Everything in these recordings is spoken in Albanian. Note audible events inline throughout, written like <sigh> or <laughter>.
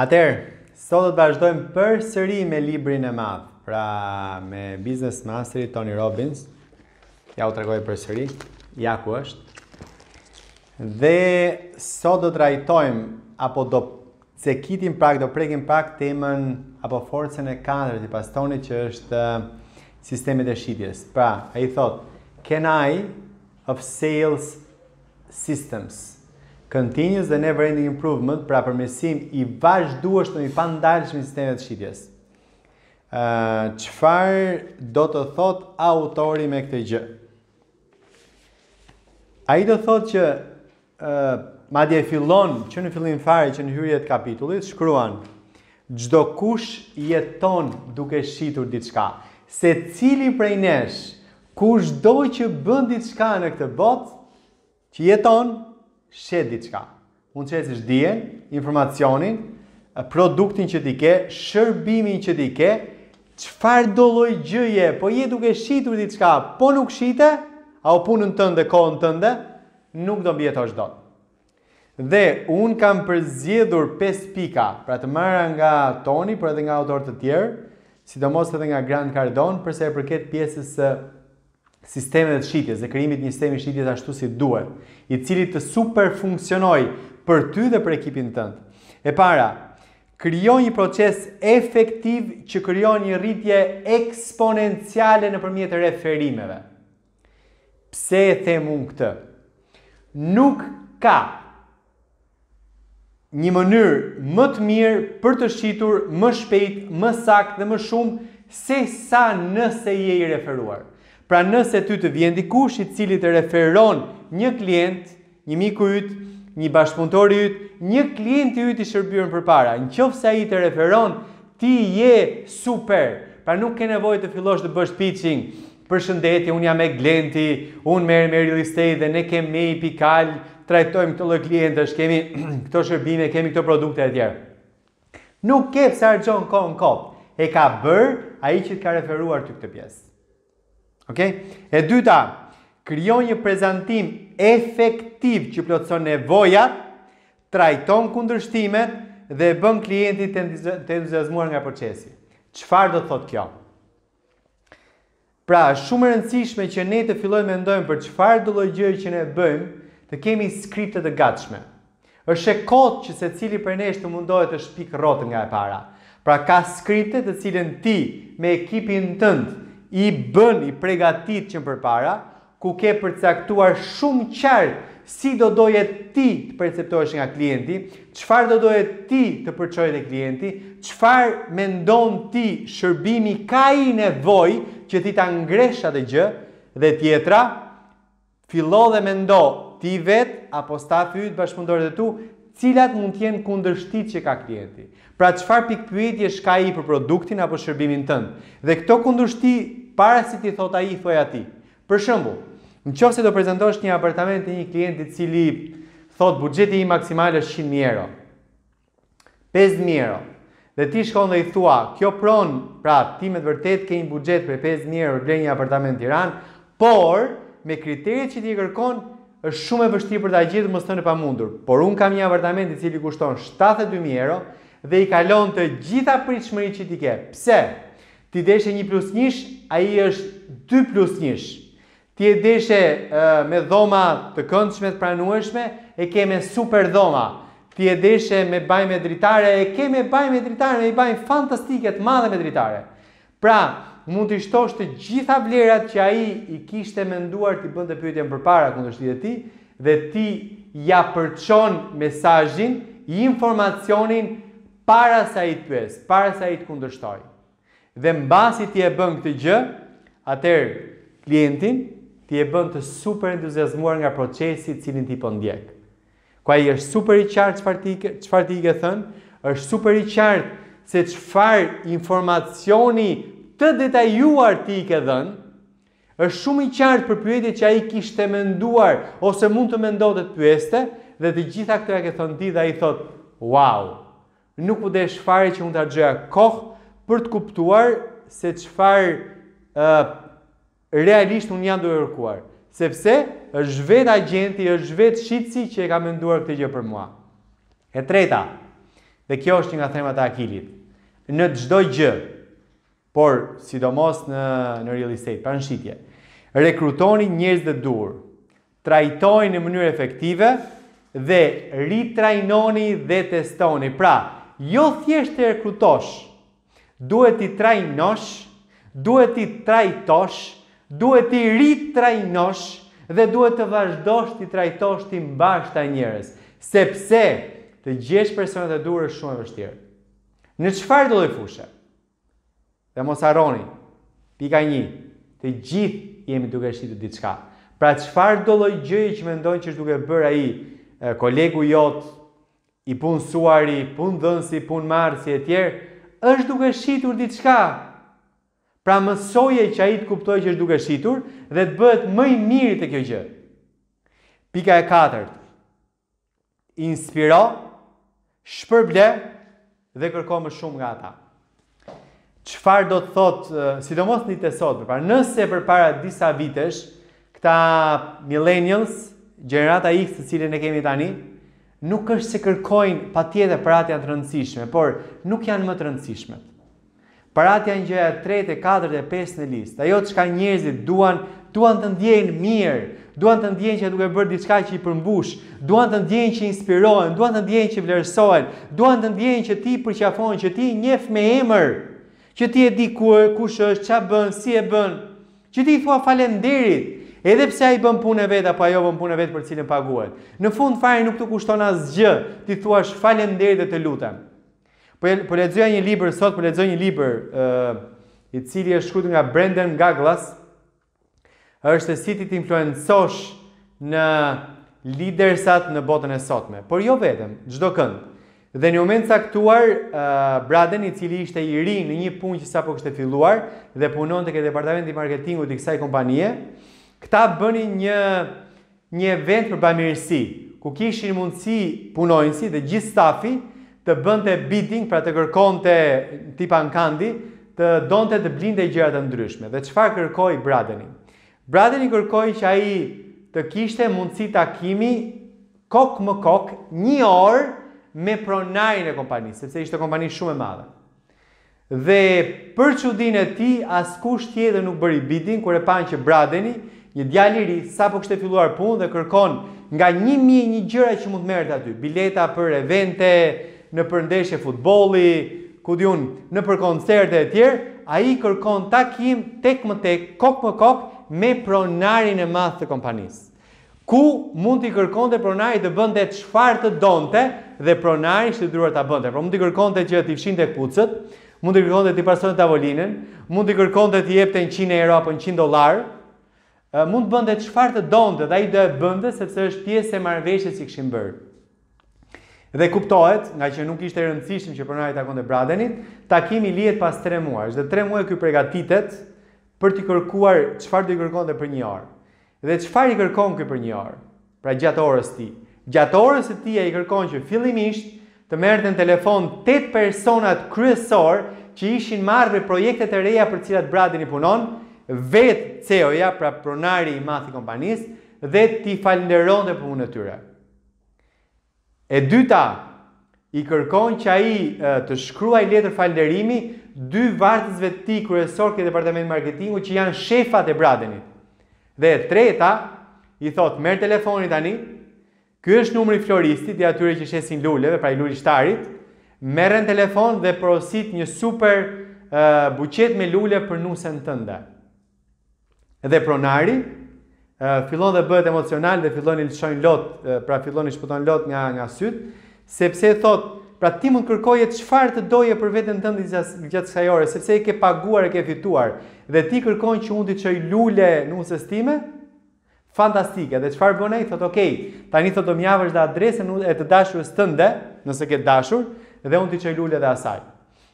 Atëherë, sot do të vazhdojmë përsëri me librin e madh, pra me Business Mastery Tony Robbins. Ja u tregoj përsëri, ja ku është. Dhe sot do trajtojmë apo do cekitim pak, do prekim pak temën apo forcën e katërt të pastonit që është sistemi i shitjes. Pra, ai thotë, "Can I of sales systems?" continuous dhe never ending improvement, pra përmirësim i vazhduesh në i pandalëshme i sistemet shqipjes. qëfar do të thot autori me këtë gjë? A i do thot që uh, ma dje fillon që në fillim fare që në hyrjet kapitullit, shkruan gjdo kush jeton duke shqitur diçka. Se cili prej nesh, kush doj që bëndit diçka në këtë botë, që jeton, shet diçka. Mund të ecësh shdien informacionin, produktin që ti ke, shërbimin që ti ke, çfarë do lloj gjëje, po je duke shitur diçka, po nuk shite, apo punën tënde, kohën tënde, nuk do mbijetosh dot. Dhe un kam përzgjedhur 5 pika, pra të marra nga Toni, por edhe nga autor të tjerë, sidomos edhe nga Grand Cardone, përse e përket pjesës së Sisteme të shitjes dhe kërimit një sistemi shitjes ashtu si duhet, i cili të super funksionojë për ty dhe për ekipin tënd. E para, krijoj një proces efektiv që krijon një rritje eksponenciale nëpërmjet referimeve. Pse e them unë këtë? Nuk ka një mënyrë më të mirë për të shitur më shpejt, më saktë dhe më shumë se sa nëse je i referuar. Pra nëse ty të vjen dikush i cili të referon një klient, një miku yt, një bashkëpunëtor i yt, një klient i yt i shërbyer më parë, nëse ai të referon, ti je super. Pra nuk ke nevojë të fillosh të bësh pitching. Përshëndetje, un jam me Glenti, un merr me Real Estate dhe ne kemi me pikal, trajtojmë këto lloj klientësh, kemi <clears throat> këto shërbime, kemi këto produkte etj. Nuk ke pse harxhon kohën kop. E ka bër ai që të ka referuar ty këtë pjesë. Okay? E dyta, kryo një prezentim efektiv që plotëson nevoja, trajton kundrështimet dhe bën klientit të entuziasmuar nga procesi. Qfar do të thot kjo? Pra, shumë rëndësishme që ne të filloj me ndojmë për qfar do lojgjëri që ne bëjmë të kemi skriptet e gatshme. është e kotë që se cili për neshtë të mundohet të shpikë rotë nga e para. Pra, ka skriptet të cilën ti me ekipin tëndë, i bën, i pregatit që më përpara, ku ke përcaktuar shumë qartë si do doje ti të perceptohesh nga klienti, qëfar do doje ti të përqojnë e klienti, qëfar me ndonë ti shërbimi ka i nevoj që ti ta ngresha dhe gjë, dhe tjetra, fillo dhe me ti vetë, apo sta fytë bashkëpundore dhe tu, cilat mund t'jen kundër që ka klienti. Pra qëfar pikë pyetje shka i për produktin apo shërbimin tënd? Dhe këto kundërshti para si ti thot a i, thoi Për shëmbu, në qofë se do prezantosh një apartament te një klienti cili thot bugjeti i maksimal është 100.000 euro, 5.000 euro, dhe ti shkon dhe i thua, kjo pron, pra ti me të vërtet ke një bugjet për 5.000 euro dhe një apartament të iran, por me kriterit që ti kërkon, është shumë e vështirë për ta gjetur mos tonë pamundur, por un kam një apartament i cili kushton 72000 euro dhe i kalon të gjitha pritshmëritë që ti ke. Pse? Ti deshe 1 plus 1 a i është 2 plus 1 Ti e deshe me dhoma të këndshme të pranueshme, e keme super dhoma. Ti e deshe me bajme dritare, e keme bajme dritare, me i bajme fantastiket, madhe me dritare. Pra, mund të shtosh të gjitha vlerat që ai i kishte menduar ti bënte pyetjen përpara kundërshtit të ti dhe ti ja përçon mesazhin, informacionin para sa i të pyes, para sa i të kundërshtoj. Dhe mbasi ti e bën këtë gjë, atëherë klientin ti e bën të super entuziazmuar nga procesi i cilin ti po ndjek. Ku ai është super i qartë çfarë ti çfarë ti i ke thënë, është super i qartë se çfarë informacioni të detajuar ti i ke dhënë, është shumë i qartë për pyetjet që a i kishtë të menduar, ose mund të mendonte të pyeste, dhe të gjitha këtë e ke thënë ti dhe a i thotë, wow, nuk përde po fare që mund të arëgjëja kohë për të kuptuar se qëfar uh, realisht unë janë duhe Sepse është vet agenti, është vet shqitësi që e ka menduar këtë gjë për mua. E treta, dhe kjo është një nga thema të akilit, në çdo gjë, Por, sidomos në, në real estate, pra në shqitje, rekrutoni njërës dhe dur, trajtoj në mënyrë efektive dhe ritrajnoni dhe testoni. Pra, jo thjesht të rekrutosh, duhet i trajnosh, duhet i trajtosh, duhet i ritrajnosh dhe duhet të vazhdosh i trajtosh të mbash të njërës. Sepse të gjesh personat e dur është shumë e vështirë. Në qëfar do dhe fushët? dhe mos arroni, pika një, të gjithë jemi duke shqitë ditë shka. Pra qëfar do lojë gjëje që me që është duke bërë aji kolegu jotë, i punë suari, i punë dënsi, i punë marë, si e tjerë, është duke shqitur ditë shka. Pra mësoje që aji të kuptoj që është duke shqitur dhe të bëhet mëj mirë të kjo gjë. Pika e katërt, inspiro, shpërble dhe kërko më shumë nga ta qëfar do të thotë, sidomos një të sotë, pra nëse për para disa vitesh, këta millennials, generata X të cilën e kemi tani, nuk është se kërkojnë pa tjetë e paratja të rëndësishme, por nuk janë më të rëndësishme. Parat janë gjëja 3, 4 5 në listë. Ajo që ka njerëzit duan, duan të ndjenë mirë, duan të ndjenë që duke bërë diçka që i përmbush, duan të ndjenë që inspirohen, duan të ndjenë që vlerësohen, duan të ndjenë që ti përqafon, që ti njef me emër që ti e di ku e kush është, qa bën, si e bën, që ti i thua falenderit, edhe pse ai bën punë vetë, apo ajo bën punë vetë për cilën paguhet. Në fund fare nuk të kushton asgjë, ti thua falenderit dhe të lutem. Po po lexoja një libër sot, po lexoj një libër ë i cili është shkruar nga Brendan Gaglas, është si ti të influencosh në lidersat në botën e sotme, por jo vetëm, çdo kënd. Dhe një moment saktuar, uh, Braden i cili ishte i ri në një punë që sa po kështë filluar dhe punon të këtë departamenti marketingu të kësaj kompanije, këta bëni një, një event për bëmirësi, ku kishin mundësi punojnësi dhe gjithë stafi të bënte bidding, pra të kërkon të tipa në kandi, të donte të blinde i gjërat të ndryshme. Dhe qëfar kërkoj Bradeni? Bradeni kërkoj që aji të kishte mundësi takimi kok më kok, një orë me pronarin e kompanisë, sepse ishte kompani shumë e madhe. Dhe për çudinë e tij, askush tjetër nuk bëri bidding kur e pan që Bradeni, një djalë i ri, sapo kishte filluar punë dhe kërkon nga 1000 një gjëra që mund të merret aty, bileta për evente, në përndeshje futbolli, ku diun, në për koncerte e tjera, ai kërkon takim tek më tek, kok më kok me pronarin e madh të kompanisë ku mund t'i kërkonte pronari të bënte çfarë të donte dhe pronari ishte dhuruar ta bënte. Pra mund t'i kërkonte që t'i fshinte kucët, mund t'i kërkonte t'i pastronte tavolinën, mund t'i kërkonte t'i jepte 100 euro apo 100 dollar. Mund të bënte çfarë të donte dhe ai do e bënte sepse është pjesë e marrëveshjes që kishin bërë. Dhe kuptohet, nga që nuk ishte rëndësishëm që pronari takon Bradenit, takimi lihet pas 3 muajsh dhe 3 muaj për t'i kërkuar çfarë kërkonte për një orë. Dhe çfarë i kërkon ky për një orë? Pra gjatë orës së tij. Gjatë orës së tij ai kërkon që fillimisht të merrten telefon tet personat kryesor që ishin marrë me projektet e reja për të cilat Bradin i punon, vet CEO-ja, pra pronari i madh i kompanisë, dhe ti falenderon dhe punën e tyre. E dyta, i kërkon që ai të shkruaj letër falënderimi dy vartësve të tij kryesor ke departament marketingu që janë shefat e Bradenit. Dhe e treta, i thot, merë telefonin tani, ky është numri floristit, dhe atyre që shesin lulleve, pra i lulishtarit, merën telefon dhe prosit një super uh, buqet me lulle për nusën tënde. Dhe pronari, uh, fillon dhe bëhet emocional dhe fillon i lëshojnë lot, uh, pra fillon i shpëton lot nga, nga syt, sepse thot, Pra ti mund kërkoje çfarë të doje për veten tënde gjatë gjatë kësaj ore, sepse e ke paguar, e ke fituar. Dhe ti kërkon që unë të çoj lule në usës time? Fantastike. Dhe çfarë bën ai? Thotë, "Ok, tani thotë do më javësh dha adresën e të dashurës tënde, nëse ke dashur, dhe unë të çoj lule dhe asaj."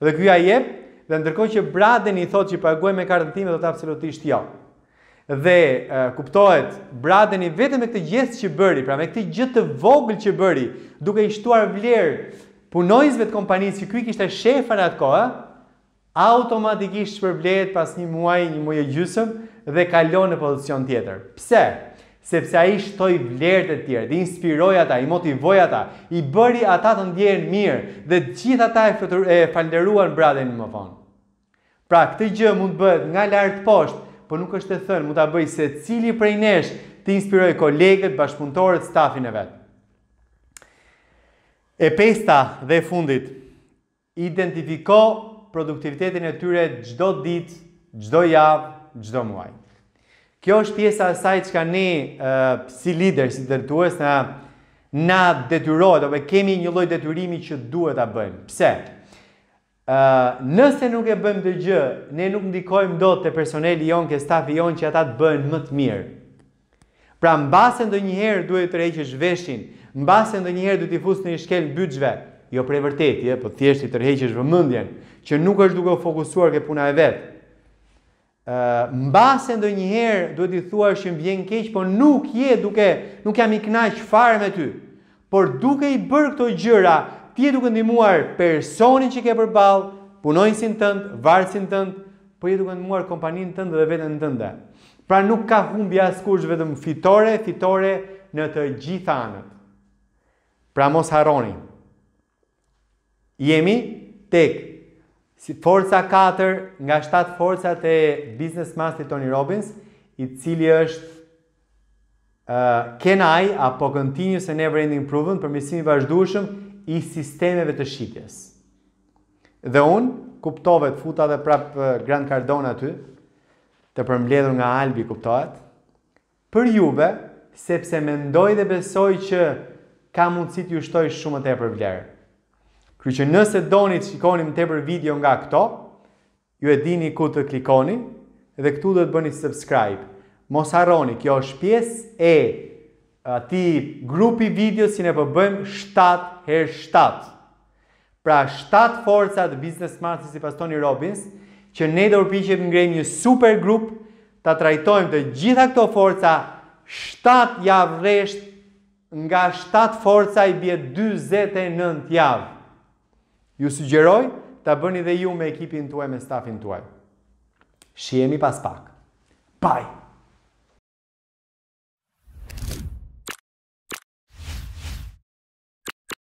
Dhe ky ai jep, dhe ndërkohë që Braden i thotë që paguaj me kartën time, do të absolutisht jo. Dhe uh, kuptohet, Braden i vetëm me këtë gjest që bëri, pra me këtë gjë të vogël që bëri, duke i shtuar vlerë punojësve të kompanisë që kuj kishtë e shefën atë kohë, automatikisht shpërblejët pas një muaj, një muaj e gjusëm, dhe kalon në pozicion tjetër. Pse? Sepse a i vlerë të tjerë, i inspiroj ata, i motivoj ata, i bëri ata të ndjerën mirë, dhe gjitha ta e falderuan bradhe më vonë. Pra, këtë gjë mund të bëhet nga lartë poshtë, për po nuk është të thënë, mund të bëjë se cili prej nesh të inspiroj kolegët, bashkëpunëtorët, stafin e vet. E pesta dhe fundit, identifiko produktivitetin e tyre gjdo dit, gjdo jav, gjdo muaj. Kjo është pjesa saj që ka ne si lider, si të na detyrojt, ove kemi një loj detyrimi që duhet të bëjmë. Pse? Nëse nuk e bëjmë të gjë, ne nuk ndikojmë do të personeli jonë, ke stafi jonë që ata të bëjmë më të mirë. Pra, në basën dhe njëherë duhet të rejqë shveshin, mbase ndë njëherë du t'i fusë në i shkel në jo për vërtet, je, po thjesht i tërheqesh vëmendjen që nuk është duke fokusuar ke puna e vetë. Ë mbase ndë njëherë du t'i thua është në bjen keqë, po nuk je duke, nuk jam i knaqë farë me ty, por duke i bërë këto gjëra, ti je duke ndimuar personin që ke përballë, punojnësin tëndë, varësin tëndë, po je duke ndimuar kompaninë tëndë dhe veten tënde. Pra nuk ka humbja askush, vetëm fitore, fitore në të gjitha anët. Pra mos haroni. Jemi tek si forca 4 nga 7 forcat e business master Tony Robbins, i cili është uh, can I, apo continuous and never ending proven, përmisimi vazhdushëm i sistemeve të shqipjes. Dhe unë, kuptove të futa dhe prapë Grand Cardona aty, të përmledhur nga Albi, kuptohet, për juve, sepse mendoj dhe besoj që ka mundësi të ju shtoj shumë të e për vlerë. Kërë që nëse doni të shikoni më të e për video nga këto, ju e dini ku të klikoni, edhe këtu dhe të bëni subscribe. Mos arroni, kjo është pies e ati grupi video si ne përbëjmë po 7 her 7. Pra 7 forcat Business Smart si pas Tony Robbins, që ne dhe urpishem në grejmë një super grup, ta trajtojmë të gjitha këto forca 7 javë reshtë nga 7 forca i bje 29 javë. Ju sugjeroj të bëni dhe ju me ekipin tuaj, me stafin tuaj. Shihemi pas pak. Bye!